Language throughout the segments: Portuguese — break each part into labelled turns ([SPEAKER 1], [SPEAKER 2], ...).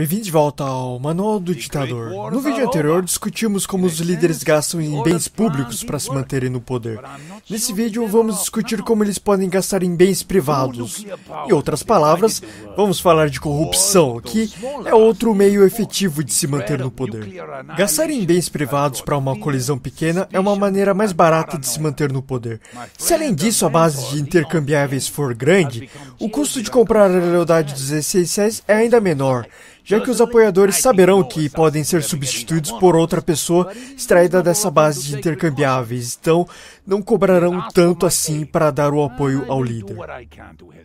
[SPEAKER 1] Bem-vindos de volta ao Manual do Ditador. No tá vídeo anterior, discutimos como os líderes gastam em bens tá públicos para se manterem no poder. Nesse vídeo, vamos discutir como eles podem gastar em bens privados. Em outras palavras, vamos falar de corrupção, que é outro meio efetivo de se manter no poder. Gastar em bens privados para uma colisão pequena é uma maneira mais barata de se manter no poder. Se além disso a base de intercambiáveis for grande, o custo de comprar a lealdade dos essenciais é ainda menor já que os apoiadores saberão que podem ser substituídos por outra pessoa extraída dessa base de intercambiáveis, então não cobrarão tanto assim para dar o apoio ao líder.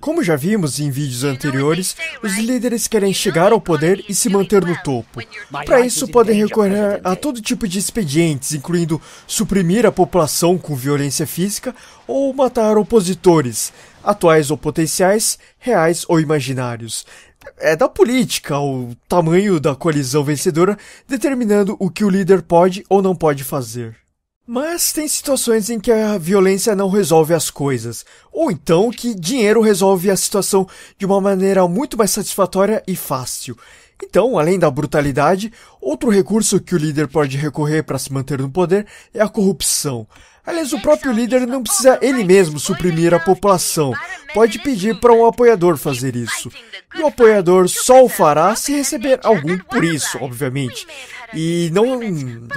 [SPEAKER 1] Como já vimos em vídeos anteriores, os líderes querem chegar ao poder e se manter no topo. Para isso, podem recorrer a todo tipo de expedientes, incluindo suprimir a população com violência física ou matar opositores, atuais ou potenciais, reais ou imaginários é da política, o tamanho da coalizão vencedora, determinando o que o líder pode ou não pode fazer. Mas tem situações em que a violência não resolve as coisas, ou então que dinheiro resolve a situação de uma maneira muito mais satisfatória e fácil. Então, além da brutalidade, outro recurso que o líder pode recorrer para se manter no poder é a corrupção. Aliás, o próprio líder não precisa ele mesmo suprimir a população. Pode pedir para um apoiador fazer isso. E o apoiador só o fará se receber algum por isso, obviamente. E não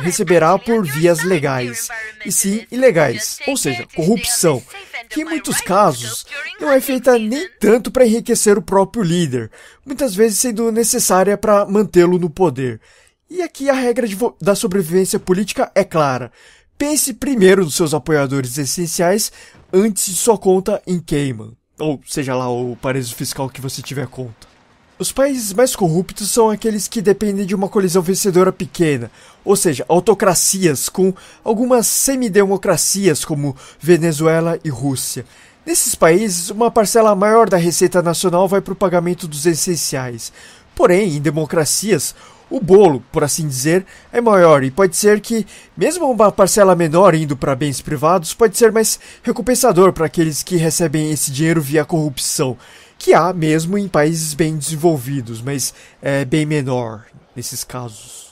[SPEAKER 1] receberá por vias legais, e sim ilegais, ou seja, corrupção, que em muitos casos não é feita nem tanto para enriquecer o próprio líder, muitas vezes sendo necessária para mantê-lo no poder. E aqui a regra da sobrevivência política é clara. Pense primeiro nos seus apoiadores essenciais antes de sua conta em Cayman, ou seja lá o paraíso fiscal que você tiver conta. Os países mais corruptos são aqueles que dependem de uma colisão vencedora pequena, ou seja, autocracias com algumas semidemocracias como Venezuela e Rússia. Nesses países, uma parcela maior da receita nacional vai para o pagamento dos essenciais. Porém, em democracias, o bolo, por assim dizer, é maior e pode ser que, mesmo uma parcela menor indo para bens privados, pode ser mais recompensador para aqueles que recebem esse dinheiro via corrupção, que há mesmo em países bem desenvolvidos, mas é bem menor nesses casos.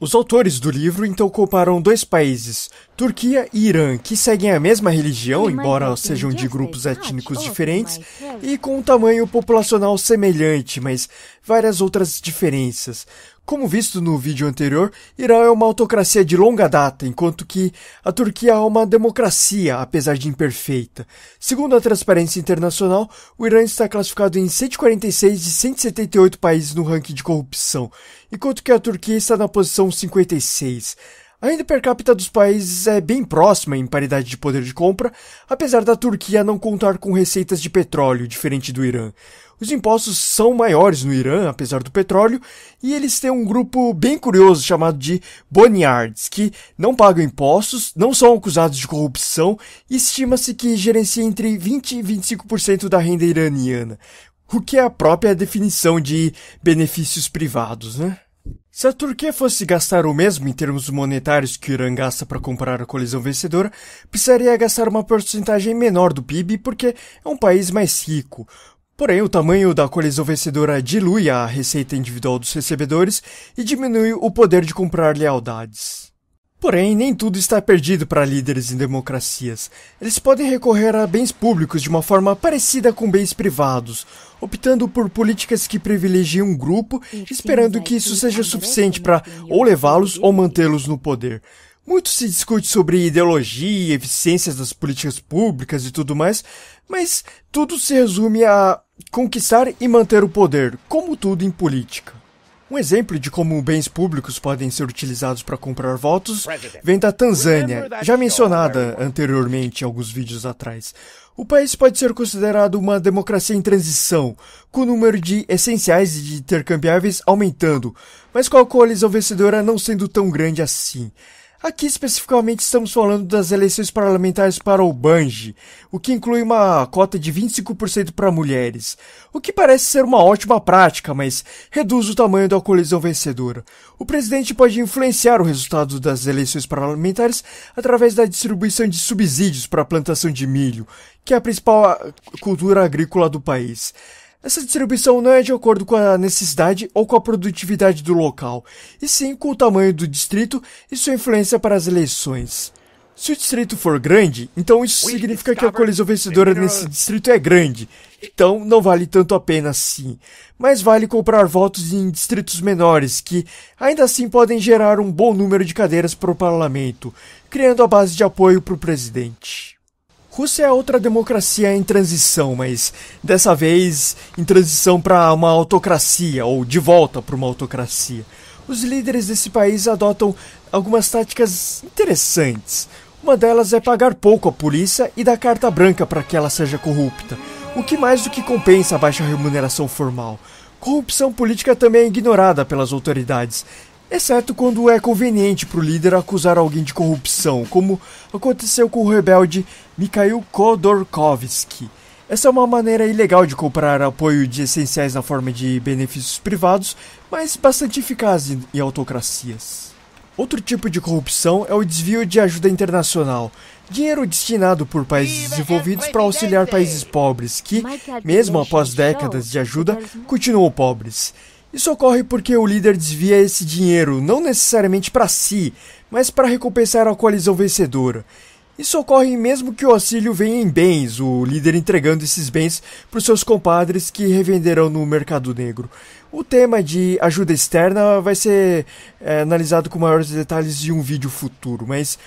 [SPEAKER 1] Os autores do livro então comparam dois países, Turquia e Irã, que seguem a mesma religião, embora sejam de grupos tá étnicos diferentes, e com um tamanho populacional semelhante, mas várias outras diferenças. Como visto no vídeo anterior, Irã é uma autocracia de longa data, enquanto que a Turquia é uma democracia, apesar de imperfeita. Segundo a Transparência Internacional, o Irã está classificado em 146 de 178 países no ranking de corrupção, enquanto que a Turquia está na posição 56. A renda per capita dos países é bem próxima em paridade de poder de compra, apesar da Turquia não contar com receitas de petróleo, diferente do Irã. Os impostos são maiores no Irã, apesar do petróleo, e eles têm um grupo bem curioso chamado de Boniards, que não pagam impostos, não são acusados de corrupção e estima-se que gerencia entre 20 e 25% da renda iraniana, o que é a própria definição de benefícios privados, né? Se a Turquia fosse gastar o mesmo em termos monetários que o Irã gasta para comprar a colisão vencedora, precisaria gastar uma porcentagem menor do PIB porque é um país mais rico. Porém, o tamanho da colisão vencedora dilui a receita individual dos recebedores e diminui o poder de comprar lealdades. Porém, nem tudo está perdido para líderes em democracias. Eles podem recorrer a bens públicos de uma forma parecida com bens privados, optando por políticas que privilegiem um grupo, esperando que isso seja suficiente para ou levá-los ou mantê-los no poder. Muito se discute sobre ideologia, eficiências das políticas públicas e tudo mais, mas tudo se resume a conquistar e manter o poder, como tudo em política. Um exemplo de como bens públicos podem ser utilizados para comprar votos vem da Tanzânia, já mencionada anteriormente em alguns vídeos atrás. O país pode ser considerado uma democracia em transição, com o número de essenciais e de intercambiáveis aumentando, mas com a coalizão vencedora não sendo tão grande assim. Aqui especificamente estamos falando das eleições parlamentares para o Banji, o que inclui uma cota de 25% para mulheres, o que parece ser uma ótima prática, mas reduz o tamanho da colisão vencedora. O presidente pode influenciar o resultado das eleições parlamentares através da distribuição de subsídios para a plantação de milho, que é a principal cultura agrícola do país. Essa distribuição não é de acordo com a necessidade ou com a produtividade do local, e sim com o tamanho do distrito e sua influência para as eleições. Se o distrito for grande, então isso significa que a colisão vencedora nesse distrito é grande. Então não vale tanto a pena assim. Mas vale comprar votos em distritos menores, que ainda assim podem gerar um bom número de cadeiras para o parlamento, criando a base de apoio para o presidente. Rússia é outra democracia em transição, mas dessa vez em transição para uma autocracia ou de volta para uma autocracia. Os líderes desse país adotam algumas táticas interessantes. Uma delas é pagar pouco à polícia e dar carta branca para que ela seja corrupta, o que mais do que compensa a baixa remuneração formal. Corrupção política também é ignorada pelas autoridades, Exceto quando é conveniente para o líder acusar alguém de corrupção, como aconteceu com o rebelde Mikhail Khodorkovsky. Essa é uma maneira ilegal de comprar apoio de essenciais na forma de benefícios privados, mas bastante eficaz em autocracias. Outro tipo de corrupção é o desvio de ajuda internacional, dinheiro destinado por países desenvolvidos para auxiliar países pobres que, mesmo após décadas de ajuda, continuam pobres. Isso ocorre porque o líder desvia esse dinheiro não necessariamente para si, mas para recompensar a coalizão vencedora. Isso ocorre mesmo que o auxílio venha em bens, o líder entregando esses bens para os seus compadres que revenderão no mercado negro. O tema de ajuda externa vai ser é, analisado com maiores detalhes em um vídeo futuro, mas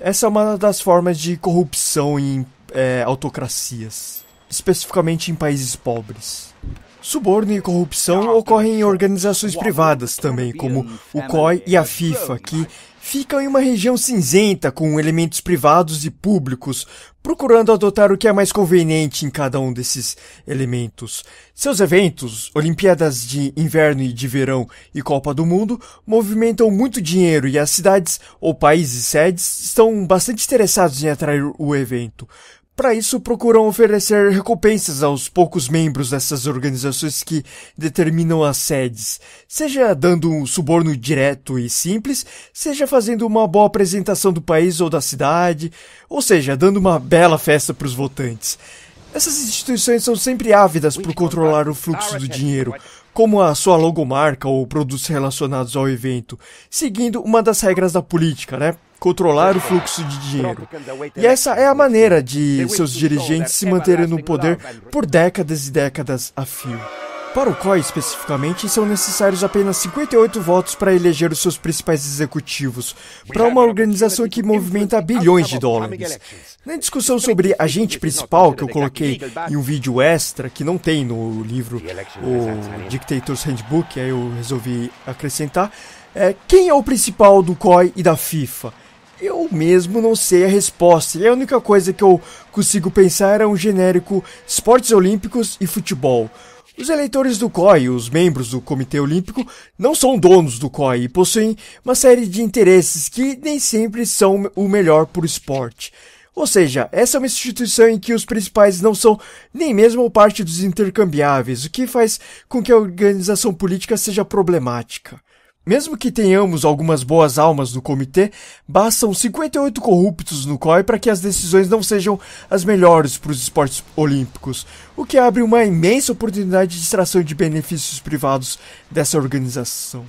[SPEAKER 1] essa é uma das formas de corrupção em é, autocracias, especificamente em países pobres. Suborno e corrupção ocorrem em organizações privadas também, como o COI e a FIFA, que ficam em uma região cinzenta com elementos privados e públicos, procurando adotar o que é mais conveniente em cada um desses elementos. Seus eventos, Olimpíadas de Inverno e de Verão e Copa do Mundo, movimentam muito dinheiro e as cidades ou países sedes estão bastante interessados em atrair o evento. Para isso, procuram oferecer recompensas aos poucos membros dessas organizações que determinam as sedes, seja dando um suborno direto e simples, seja fazendo uma boa apresentação do país ou da cidade, ou seja, dando uma bela festa para os votantes. Essas instituições são sempre ávidas por controlar o fluxo do dinheiro, como a sua logomarca ou produtos relacionados ao evento, seguindo uma das regras da política, né? controlar o fluxo de dinheiro. E essa é a maneira de seus dirigentes se manterem no poder por décadas e décadas a fio. Para o COI especificamente, são necessários apenas 58 votos para eleger os seus principais executivos, para uma organização que movimenta bilhões de dólares. Na discussão sobre agente principal, que eu coloquei em um vídeo extra, que não tem no livro O Dictator's Handbook, aí eu resolvi acrescentar, é, quem é o principal do COI e da FIFA? Eu mesmo não sei a resposta. E a única coisa que eu consigo pensar é um genérico esportes olímpicos e futebol. Os eleitores do COI, os membros do Comitê Olímpico, não são donos do COI e possuem uma série de interesses que nem sempre são o melhor para o esporte. Ou seja, essa é uma instituição em que os principais não são nem mesmo parte dos intercambiáveis, o que faz com que a organização política seja problemática. Mesmo que tenhamos algumas boas almas no comitê, bastam 58 corruptos no COI para que as decisões não sejam as melhores para os esportes olímpicos, o que abre uma imensa oportunidade de extração de benefícios privados dessa organização.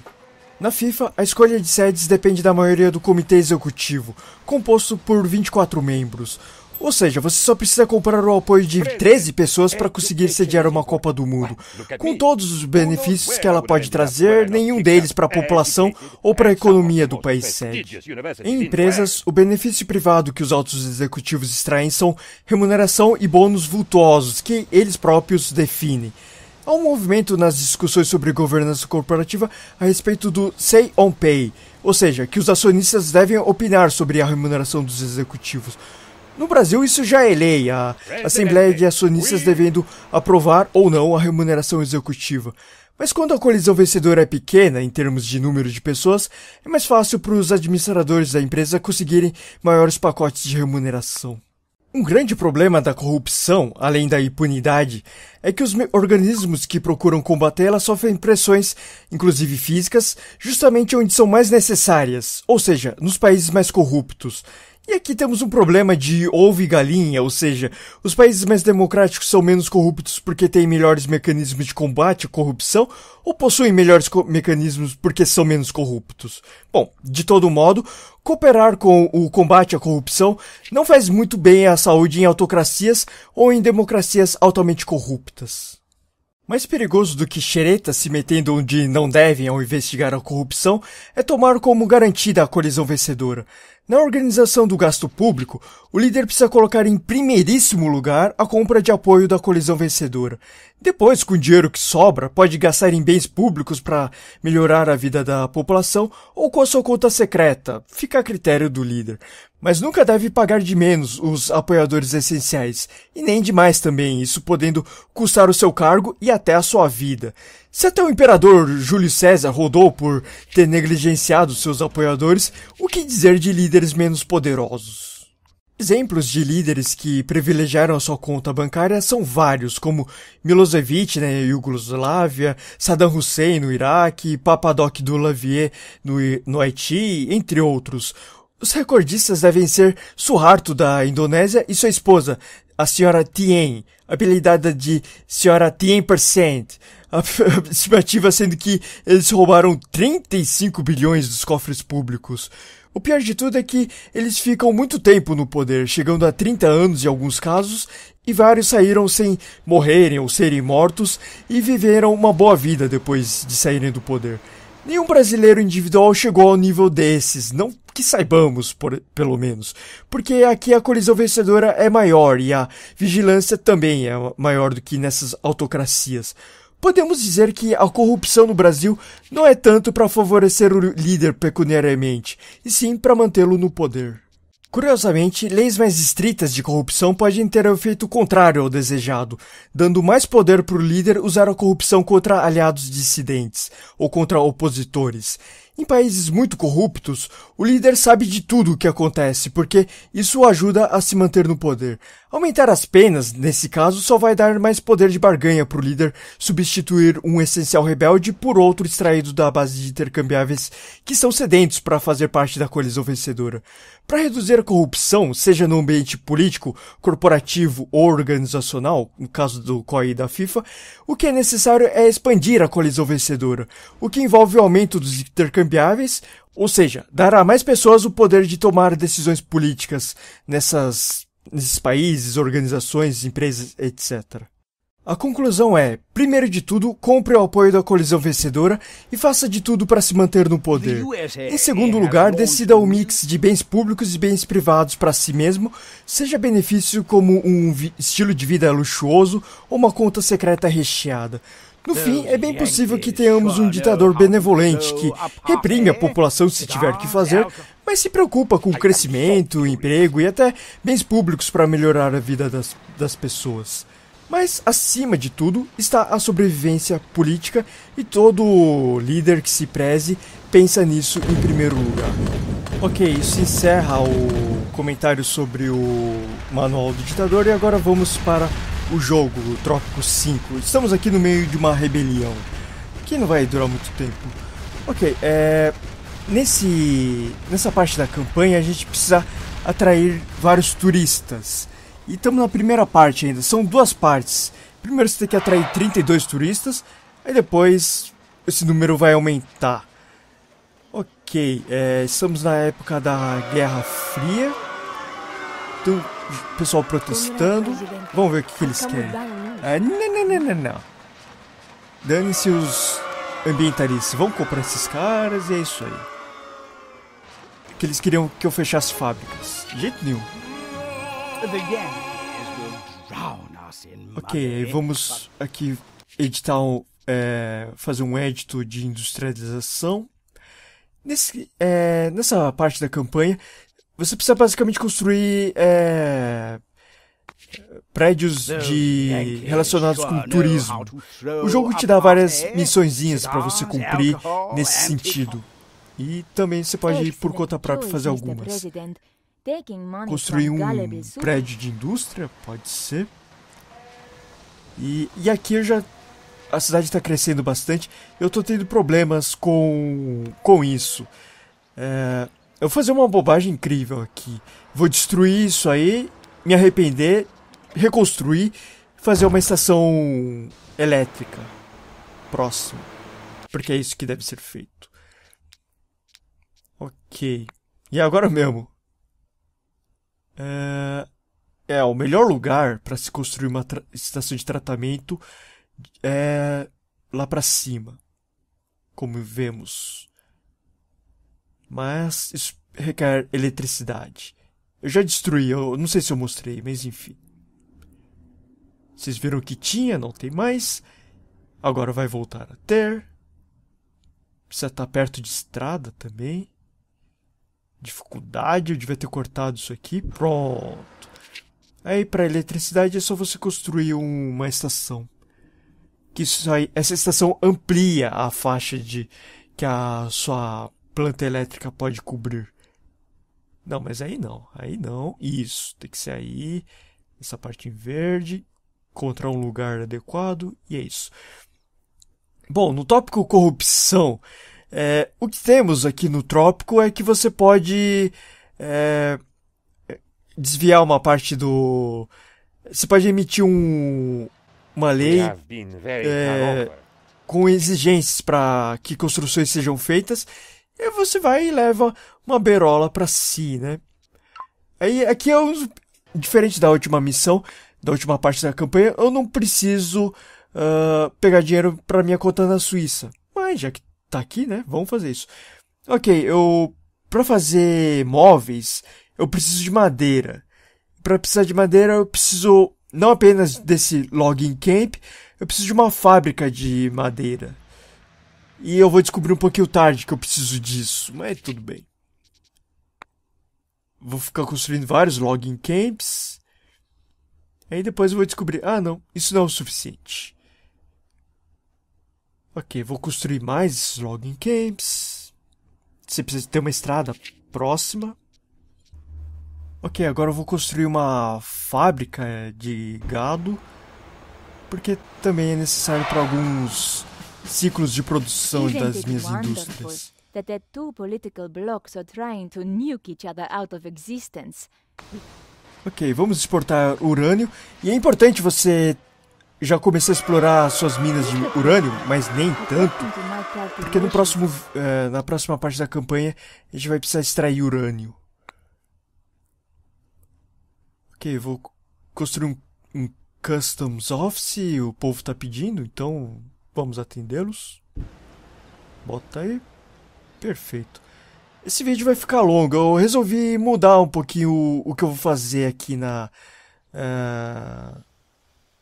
[SPEAKER 1] Na FIFA, a escolha de sedes depende da maioria do comitê executivo, composto por 24 membros. Ou seja, você só precisa comprar o apoio de 13 pessoas para é conseguir sediar uma é Copa do Mundo, com todos os benefícios é que ela pode trazer, nenhum deles para a população ou para a economia do país sede. Né, em empresas, o benefício privado que os altos executivos extraem são remuneração e bônus vultuosos que eles próprios definem. Há um movimento nas discussões sobre governança corporativa a respeito do say on pay, ou seja, que os acionistas devem opinar sobre a remuneração dos executivos. No Brasil, isso já é lei. A Assembleia de Acionistas devendo aprovar ou não a remuneração executiva. Mas quando a colisão vencedora é pequena, em termos de número de pessoas, é mais fácil para os administradores da empresa conseguirem maiores pacotes de remuneração. Um grande problema da corrupção, além da impunidade, é que os organismos que procuram combatê-la sofrem pressões, inclusive físicas, justamente onde são mais necessárias, ou seja, nos países mais corruptos. E aqui temos um problema de ovo e galinha, ou seja, os países mais democráticos são menos corruptos porque têm melhores mecanismos de combate à corrupção ou possuem melhores mecanismos porque são menos corruptos. Bom, de todo modo, cooperar com o combate à corrupção não faz muito bem à saúde em autocracias ou em democracias altamente corruptas. Mais perigoso do que xeretas se metendo onde não devem ao investigar a corrupção é tomar como garantida a colisão vencedora. Na organização do gasto público, o líder precisa colocar em primeiríssimo lugar a compra de apoio da colisão vencedora depois, com o dinheiro que sobra, pode gastar em bens públicos para melhorar a vida da população ou com a sua conta secreta, fica a critério do líder. Mas nunca deve pagar de menos os apoiadores essenciais, e nem demais também, isso podendo custar o seu cargo e até a sua vida. Se até o imperador Júlio César rodou por ter negligenciado seus apoiadores, o que dizer de líderes menos poderosos? Exemplos de líderes que privilegiaram a sua conta bancária são vários, como Milosevic na né, Iugoslávia, Saddam Hussein no Iraque, Papadoc do Lavier no, no Haiti, entre outros. Os recordistas devem ser Suharto da Indonésia e sua esposa, a senhora Tien, apelidada de senhora Tien Percent. A estimativa sendo que eles roubaram 35 bilhões dos cofres públicos. O pior de tudo é que eles ficam muito tempo no poder, chegando a 30 anos em alguns casos, e vários saíram sem morrerem ou serem mortos e viveram uma boa vida depois de saírem do poder. Nenhum brasileiro individual chegou ao nível desses, não que saibamos, por, pelo menos, porque aqui a colisão vencedora é maior e a vigilância também é maior do que nessas autocracias. Podemos dizer que a corrupção no Brasil não é tanto para favorecer o líder pecuniariamente, e sim para mantê-lo no poder. Curiosamente, leis mais estritas de corrupção podem ter o efeito contrário ao desejado, dando mais poder para o líder usar a corrupção contra aliados dissidentes ou contra opositores, em países muito corruptos, o líder sabe de tudo o que acontece, porque isso o ajuda a se manter no poder. Aumentar as penas, nesse caso, só vai dar mais poder de barganha para o líder substituir um essencial rebelde por outro extraído da base de intercambiáveis que são sedentos para fazer parte da colisão vencedora. Para reduzir a corrupção, seja no ambiente político, corporativo ou organizacional, no caso do COI e da FIFA, o que é necessário é expandir a colisão vencedora, o que envolve o aumento dos intercambiáveis intercambiáveis, ou seja, dará a mais pessoas o poder de tomar decisões políticas nessas, nesses países, organizações, empresas, etc. A conclusão é: primeiro de tudo, compre o apoio da colisão vencedora e faça de tudo para se manter no poder. Em segundo lugar, decida o mix de bens públicos e bens privados para si mesmo, seja benefício como um estilo de vida luxuoso ou uma conta secreta recheada. No fim, é bem possível que tenhamos um ditador benevolente que reprime a população se tiver que fazer, mas se preocupa com o crescimento, emprego e até bens públicos para melhorar a vida das, das pessoas. Mas, acima de tudo, está a sobrevivência política e todo líder que se preze pensa nisso em primeiro lugar. Ok, isso encerra o comentário sobre o Manual do Ditador e agora vamos para o jogo o Trópico 5. Estamos aqui no meio de uma rebelião, que não vai durar muito tempo. Ok, é... Nesse, nessa parte da campanha a gente precisa atrair vários turistas. E estamos na primeira parte ainda, são duas partes. Primeiro você tem que atrair 32 turistas, aí depois esse número vai aumentar. Ok, é... estamos na época da Guerra Fria. Então pessoal protestando. Vamos ver o que, que eles querem. Ah, não, não, não, não, não. Dane-se os ambientalistas. vão comprar esses caras e é isso aí. Que eles queriam que eu fechasse fábricas. De jeito nenhum. Ok, vamos aqui editar um, é, fazer um edito de industrialização. Nesse, é, nessa parte da campanha, você precisa basicamente construir é, prédios de é relacionados com né, turismo. O jogo te dá várias missõezinhas para você cumprir nesse sentido. E também você pode ir por conta própria fazer algumas. Construir um prédio de indústria, pode ser. E, e aqui eu já a cidade está crescendo bastante. Eu estou tendo problemas com, com isso. É, eu vou fazer uma bobagem incrível aqui. Vou destruir isso aí, me arrepender, reconstruir, fazer uma estação elétrica próxima. Porque é isso que deve ser feito. Ok. E agora mesmo? É, é o melhor lugar para se construir uma estação de tratamento é lá para cima. Como vemos mas isso requer eletricidade. Eu já destruí, eu não sei se eu mostrei, mas enfim. Vocês viram que tinha, não tem mais. Agora vai voltar a ter. Precisa estar perto de estrada também. Dificuldade, eu devia ter cortado isso aqui. Pronto. Aí para eletricidade é só você construir uma estação. Que isso aí, essa estação amplia a faixa de que a sua planta elétrica pode cobrir. Não, mas aí não, aí não. Isso, tem que ser aí, essa parte em verde, encontrar um lugar adequado e é isso. Bom, no tópico corrupção, é, o que temos aqui no trópico é que você pode é, desviar uma parte do. Você pode emitir um, uma lei né, é, com exigências para que construções sejam feitas e você vai e leva uma berola para si, né? Aí aqui é um, diferente da última missão, da última parte da campanha, eu não preciso uh, pegar dinheiro para minha conta na Suíça. Mas já que tá aqui, né? Vamos fazer isso. Ok, eu para fazer móveis eu preciso de madeira. Para precisar de madeira eu preciso não apenas desse login camp, eu preciso de uma fábrica de madeira. E eu vou descobrir um pouquinho tarde que eu preciso disso, mas tudo bem. Vou ficar construindo vários login camps. Aí depois eu vou descobrir, ah não, isso não é o suficiente. Ok, vou construir mais esses login camps. Você precisa ter uma estrada próxima. Ok, agora eu vou construir uma fábrica de gado. Porque também é necessário para alguns ciclos de produção das minhas indústrias. That the two political blocks are trying to nuke each other out of existence. Ok, vamos exportar urânio. E é importante você já começar a explorar suas minas de urânio, mas nem tanto, porque no próximo, uh, na próxima parte da campanha a gente vai precisar extrair urânio. Ok, vou construir um, um customs office, o povo está pedindo, então Vamos atendê-los. Bota aí. Perfeito. Esse vídeo vai ficar longo. Eu resolvi mudar um pouquinho o, o que eu vou fazer aqui na... Uh,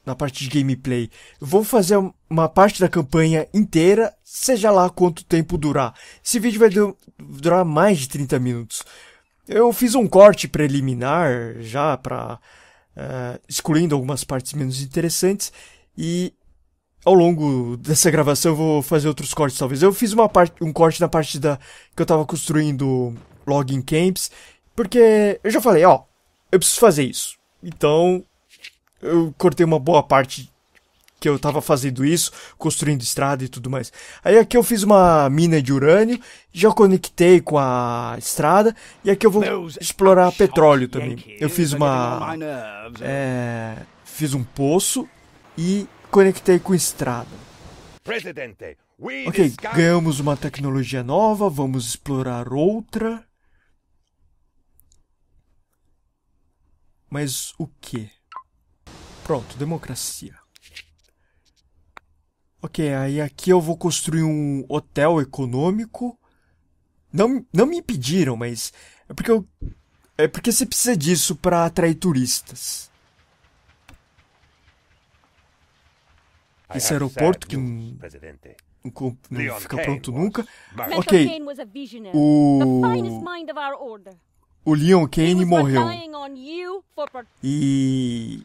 [SPEAKER 1] na parte de gameplay. Eu vou fazer uma parte da campanha inteira, seja lá quanto tempo durar. Esse vídeo vai durar mais de 30 minutos. Eu fiz um corte preliminar já para... Uh, eh, excluindo algumas partes menos interessantes. E ao longo dessa gravação eu vou fazer outros cortes, talvez. Eu fiz uma parte, um corte na parte da que eu tava construindo login camps, porque eu já falei, ó, eu preciso fazer isso. Então, eu cortei uma boa parte que eu tava fazendo isso, construindo estrada e tudo mais. Aí aqui eu fiz uma mina de urânio, já conectei com a estrada, e aqui eu vou explorar petróleo também. Eu fiz uma... Né? É, fiz um poço e conectei com estrada. ok, ganhamos uma tecnologia nova, vamos explorar outra. Mas o que? Pronto, democracia. Ok, aí aqui eu vou construir um hotel econômico. Não, não me pediram, mas é porque eu, é porque você precisa disso para atrair turistas. Esse aeroporto que não fica pronto nunca. Ok. O. O Leon Kane morreu. E.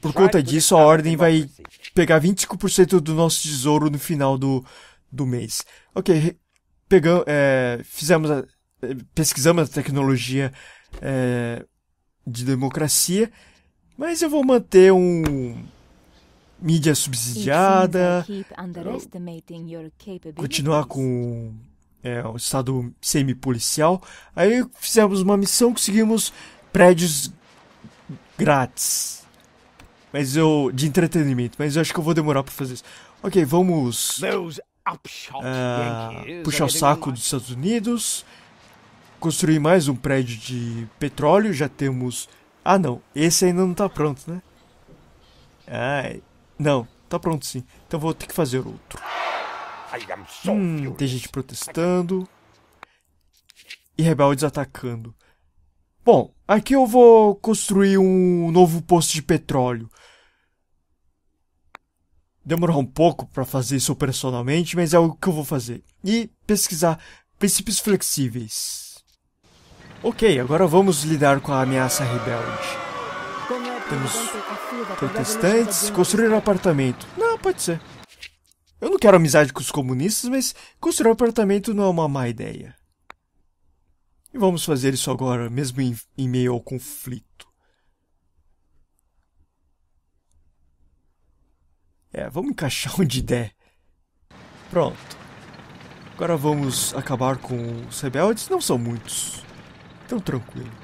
[SPEAKER 1] Por conta disso, a ordem vai pegar 25% do nosso tesouro no final do, do mês. Ok, pegamos, é, fizemos a, é, pesquisamos a tecnologia é, de democracia, mas eu vou manter um, mídia subsidiada, continuar com é, o estado semi-policial. Aí fizemos uma missão, conseguimos prédios grátis. Mas eu. de entretenimento, mas eu acho que eu vou demorar para fazer isso. Ok, vamos. Uh, puxar o saco dos Estados Unidos. Construir mais um prédio de petróleo. Já temos. Ah, não. Esse ainda não tá pronto, né? Ah, não, tá pronto sim. Então vou ter que fazer outro. Hum, tem gente protestando. E rebeldes atacando. Bom, aqui eu vou construir um novo posto de petróleo. Demorar um pouco para fazer isso personalmente, mas é o que eu vou fazer. E pesquisar princípios flexíveis. Ok, agora vamos lidar com a ameaça rebelde. Temos Tá Protestantes tá construíram apartamento. Não, pode ser. Eu não quero amizade com os comunistas, mas construir um apartamento não é uma má ideia. E vamos fazer isso agora, mesmo em, em meio ao conflito. É, vamos encaixar onde der. Pronto. Agora vamos acabar com os rebeldes. Não são muitos. Então tranquilo.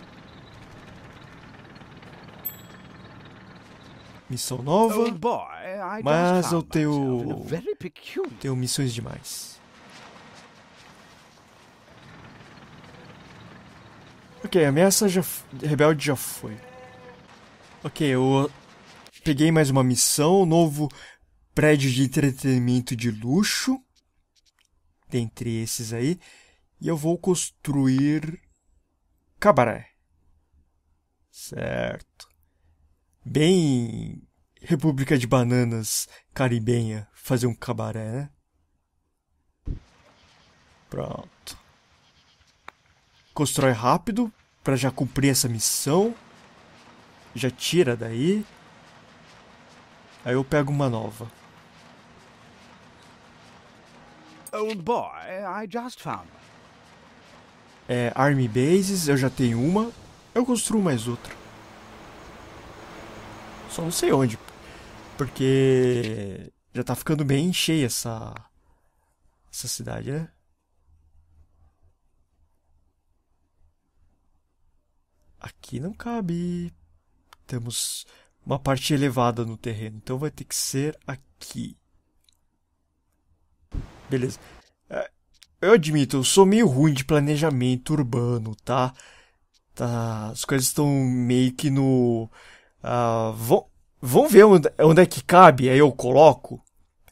[SPEAKER 1] missão nova, oh, mas eu tenho, tenho missões demais. Ok, a ameaça já, rebelde já foi. Ok, eu peguei mais uma missão, novo prédio de entretenimento de luxo, dentre esses aí, e eu vou construir cabaré. Certo bem República de Bananas caribenha fazer um cabaré, né? Pronto. Constrói rápido para já cumprir essa missão. Já tira daí. Aí eu pego uma nova. Old boy, I just found É, Army Bases, eu já tenho uma. Eu construo mais outra só não sei onde. Porque já tá ficando bem cheia essa, essa cidade, né? Aqui não cabe. Temos uma parte elevada no terreno, então vai ter que ser aqui. Beleza. É, eu admito, eu sou meio ruim de planejamento urbano, tá? Tá, as coisas estão meio que no ah, vamos vão, vão ver onde, onde é que cabe, aí eu coloco.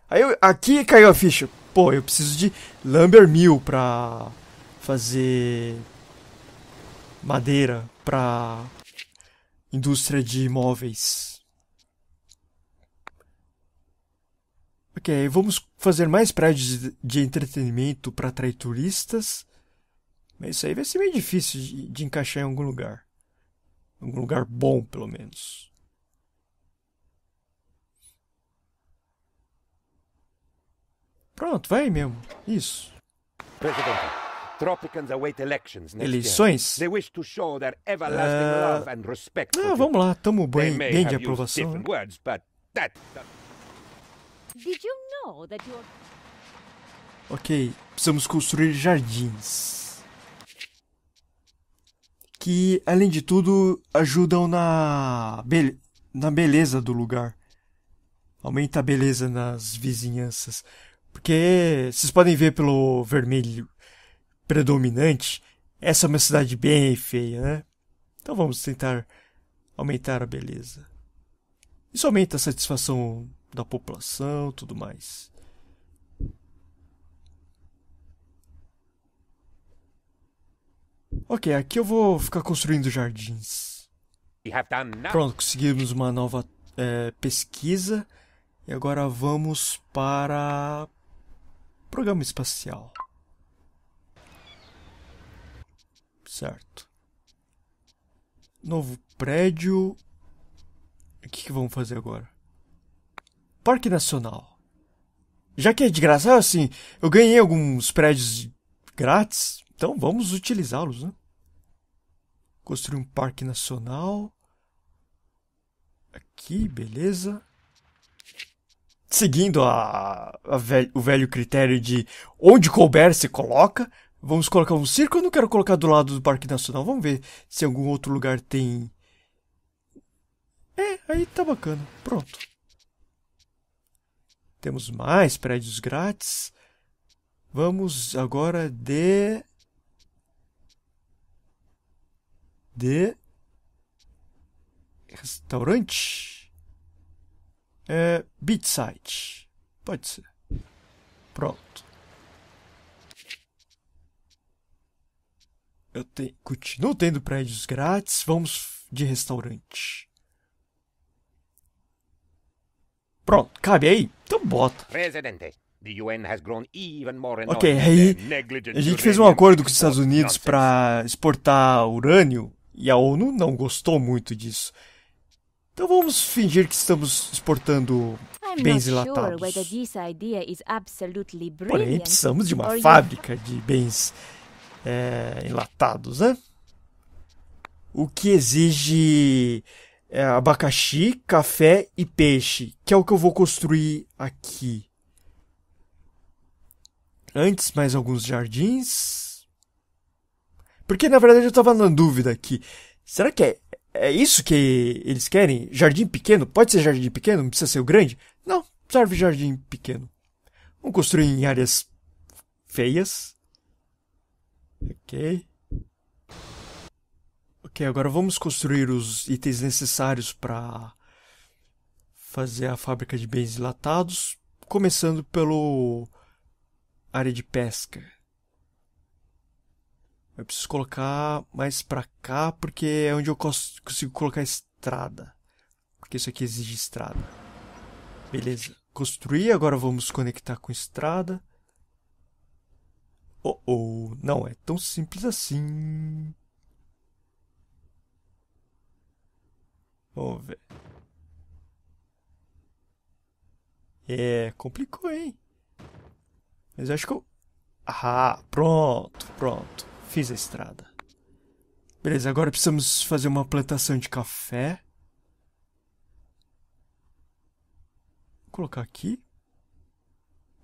[SPEAKER 1] Aí eu, aqui caiu a ficha. Pô, eu preciso de Lumber Mill pra fazer madeira pra indústria de imóveis. Ok, vamos fazer mais prédios de entretenimento para atrair turistas. Mas isso aí vai ser meio difícil de, de encaixar em algum lugar. Algum lugar bom, pelo menos. Pronto, vai mesmo. Isso. Presidente. Tropicans await elections next Eleições? Year. They wish to show their everlasting uh... love and respect ah, vamos lá, tamo bem, bem de aprovação. Words, but that... Did you know that you're... Ok, precisamos construir jardins que, além de tudo, ajudam na, be na beleza do lugar. Aumenta a beleza nas vizinhanças. Porque vocês podem ver pelo vermelho predominante, essa é uma cidade bem feia, né? Então vamos tentar aumentar a beleza. Isso aumenta a satisfação da população, tudo mais. Ok, aqui eu vou ficar construindo jardins. Pronto, conseguimos uma nova é, pesquisa. E agora vamos para programa espacial. Certo. Novo prédio. O que, que vamos fazer agora? Parque Nacional. Já que é de graça, assim, eu ganhei alguns prédios grátis. Então vamos utilizá-los, né? Construir um parque nacional. Aqui, beleza. Seguindo a, a velho, o velho critério de onde couber se coloca, vamos colocar um circo. Eu não quero colocar do lado do Parque Nacional. Vamos ver se algum outro lugar tem. É, aí tá bacana. Pronto. Temos mais prédios grátis. Vamos agora de de restaurante é, beachside. Pode ser. Pronto. Eu tenho continuo tendo prédios grátis. Vamos de restaurante. Pronto, cabe aí? Então bota. Presidente, ok, aí a gente fez um acordo com os Estados Unidos para exportar urânio e a ONU não gostou muito disso. Então vamos fingir que estamos exportando bens enlatados. Porém, precisamos de uma fábrica de bens é, enlatados, né? O que exige é, abacaxi, café e peixe, que é o que eu vou construir aqui. Antes, mais alguns jardins. Porque na verdade eu tava na dúvida aqui. Será que é, é isso que eles querem? Jardim pequeno? Pode ser jardim pequeno? Não precisa ser o grande? Não, serve jardim pequeno. Vamos construir em áreas feias. Ok. Ok, agora vamos construir os itens necessários para fazer a fábrica de bens dilatados, começando pelo área de pesca. Eu preciso colocar mais pra cá, porque é onde eu consigo colocar estrada. Porque isso aqui exige estrada. Beleza. Construir, agora vamos conectar com estrada. Oh, oh, não é tão simples assim. Vamos ver. É, complicou, hein? Mas eu acho que eu... Ah, pronto, pronto. Fiz a estrada. Beleza, agora precisamos fazer uma plantação de café. Vou colocar aqui.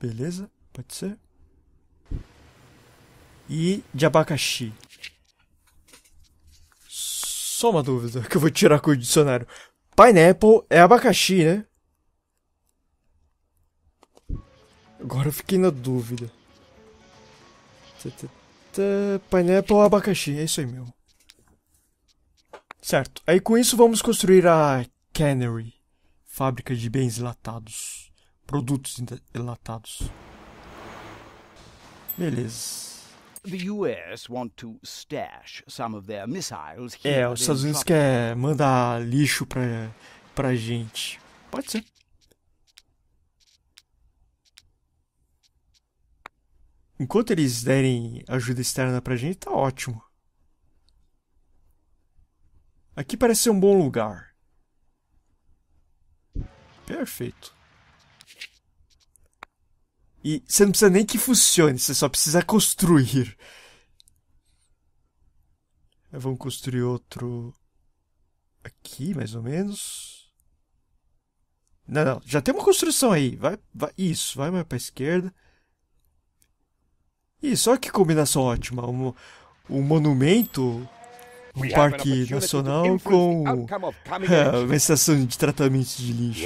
[SPEAKER 1] Beleza, pode ser. E de abacaxi. Só uma dúvida que eu vou tirar com o dicionário. Pineapple é abacaxi, né? Agora eu fiquei na dúvida pineapple abacaxi, é isso aí mesmo. Certo, aí com isso vamos construir a cannery, fábrica de bens enlatados, produtos enlatados. Beleza. É, os Estados Unidos quer mandar lixo pra, pra gente. Pode ser. Enquanto eles derem ajuda externa pra gente, tá ótimo. Aqui parece ser um bom lugar. Perfeito. E você não precisa nem que funcione, você só precisa construir. É, vamos construir outro aqui, mais ou menos. Não, não, já tem uma construção aí. Vai, vai isso, vai mais para esquerda. E só que combinação ótima. Um, um monumento, um parque nacional com é, uma estação de tratamento de lixo.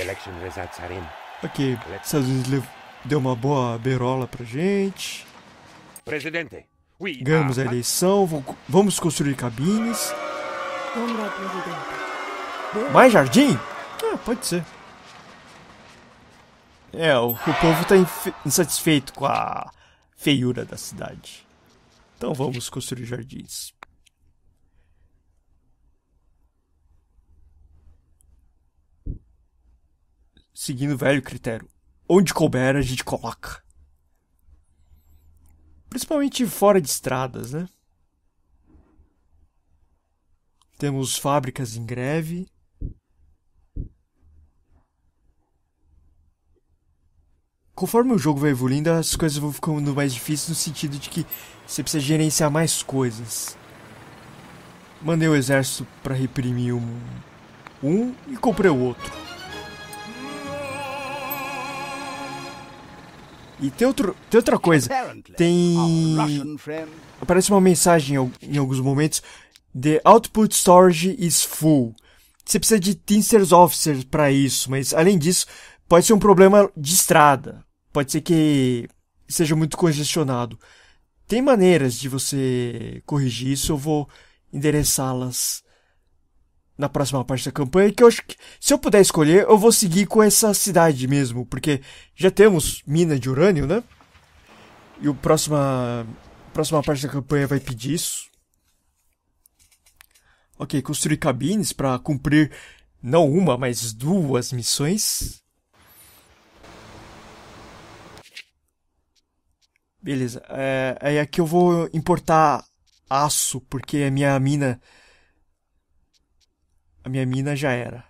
[SPEAKER 1] Ok, Estados Unidos deu uma boa berola pra gente. Ganhamos a eleição, vamos construir cabines. Mais jardim? Ah, pode ser. É, o, o povo tá insatisfeito com a feiura da cidade. Então vamos construir jardins. Seguindo o velho critério. Onde couber, a gente coloca. Principalmente fora de estradas, né? Temos fábricas em greve. conforme o jogo vai evoluindo, as coisas vão ficando mais difíceis no sentido de que você precisa gerenciar mais coisas. Mandei o exército para reprimir um, um e comprei o outro. E tem, outro, tem outra coisa. Tem. Aparece uma mensagem em alguns momentos: The output storage is full. Você precisa de Teamsters Officers para isso, mas além disso, pode ser um problema de estrada pode ser que seja muito congestionado. Tem maneiras de você corrigir isso, eu vou endereçá-las na próxima parte da campanha, que eu acho que, se eu puder escolher, eu vou seguir com essa cidade mesmo, porque já temos mina de urânio, né? E o próxima próxima parte da campanha vai pedir isso. Ok, construir cabines para cumprir não uma, mas duas missões. Beleza. É, aí é, aqui eu vou importar aço, porque a minha mina. A minha mina já era.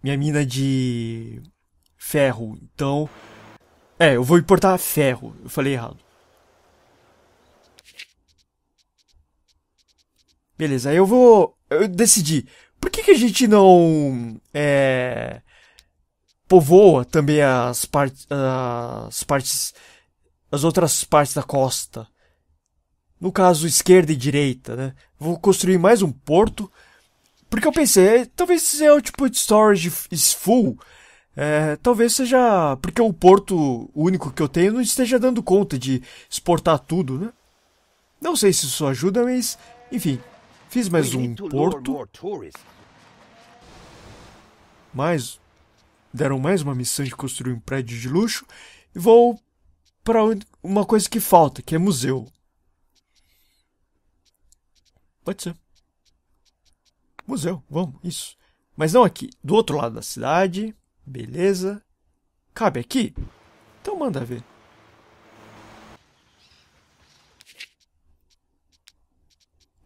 [SPEAKER 1] Minha mina de ferro. Então. É, eu vou importar ferro. Eu falei errado. Beleza, aí eu vou. Eu decidi. Por que, que a gente não. É. Povoa também as, partes as partes as outras partes da costa. No caso, esquerda e direita, né? Vou construir mais um porto. Porque eu pensei, talvez seja é o tipo de storage is full. É, talvez seja porque o porto único que eu tenho não esteja dando conta de exportar tudo, né? Não sei se isso ajuda, mas enfim, fiz mais um porto. Mais deram mais uma missão de construir um prédio de luxo e vou para uma coisa que falta, que é museu. Pode ser. Museu, vamos, isso. Mas não aqui, do outro lado da cidade. Beleza. Cabe aqui? Então manda ver.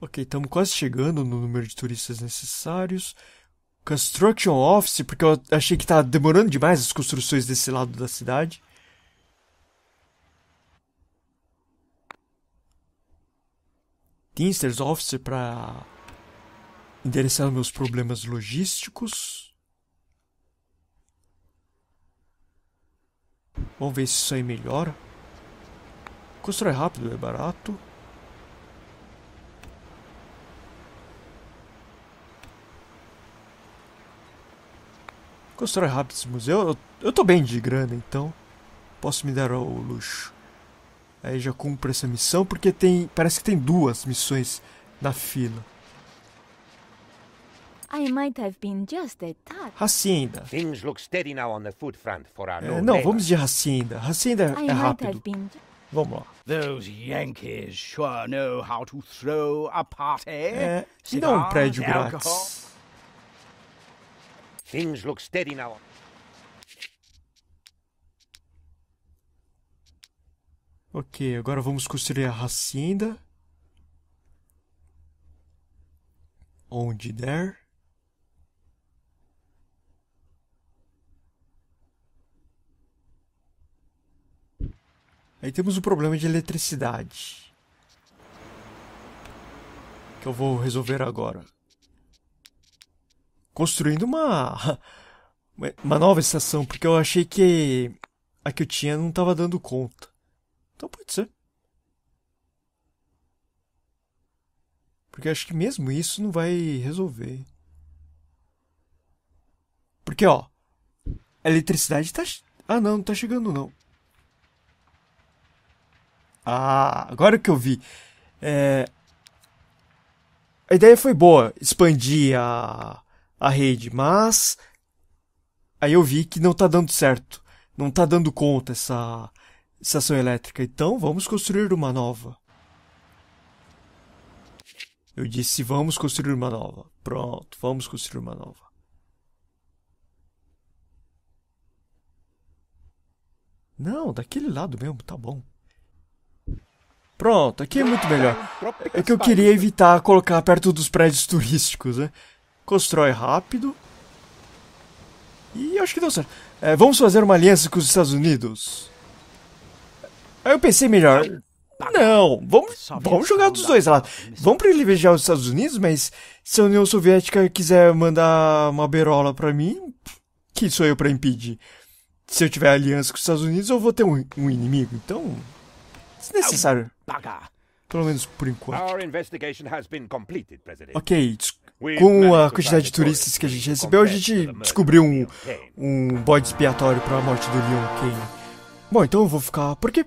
[SPEAKER 1] Ok, estamos quase chegando no número de turistas necessários. Construction Office, porque eu achei que estava tá demorando demais as construções desse lado da cidade. Teamsters Office para endereçar meus problemas logísticos. Vamos ver se isso aí melhora. Constrói rápido, é barato. Constrói rápido esse museu. Eu, eu tô bem de grana, então posso me dar ao luxo. Aí já cumpre essa missão, porque tem. Parece que tem duas missões na fila. I might have been just a touch. Hacienda. Things look steady now on the food front for our é, não, vamos de Hacienda. Hacienda é rápido. Vamos lá. Those Yankees sure know how to throw a party. É, e dá é um prédio grátis. Things look steady now. Ok, agora vamos construir a racinda. Onde der. Aí temos o um problema de eletricidade. Que eu vou resolver agora. Construindo uma... Uma nova estação, porque eu achei que... A que eu tinha não estava dando conta. Então pode ser. Porque acho que mesmo isso não vai resolver. Porque, ó, a eletricidade tá. Ah, não, não tá chegando, não. Ah, agora que eu vi. É... A ideia foi boa, expandir a, a rede, mas. Aí eu vi que não tá dando certo. Não tá dando conta essa estação elétrica, então vamos construir uma nova. Eu disse vamos construir uma nova. Pronto, vamos construir uma nova. Não, daquele lado mesmo, tá bom. Pronto, aqui é muito melhor. É que eu queria evitar colocar perto dos prédios turísticos, né? Constrói rápido. E acho que deu certo. É, vamos fazer uma aliança com os Estados Unidos. Aí eu pensei melhor. Tá. Não, vamos, vamos jogar dos dois lá. Vamos privilegiar os Estados Unidos, mas se a União Soviética quiser mandar uma berola para mim, que sou eu para impedir? Se eu tiver aliança com os Estados Unidos, eu vou ter um, um inimigo. Então, desnecessário. Pelo menos por enquanto.
[SPEAKER 2] Ok, com a quantidade de
[SPEAKER 1] turistas que a gente recebeu, a gente descobriu um, um bode expiatório para a morte do Leon Kane. Bom, então eu vou ficar. Porque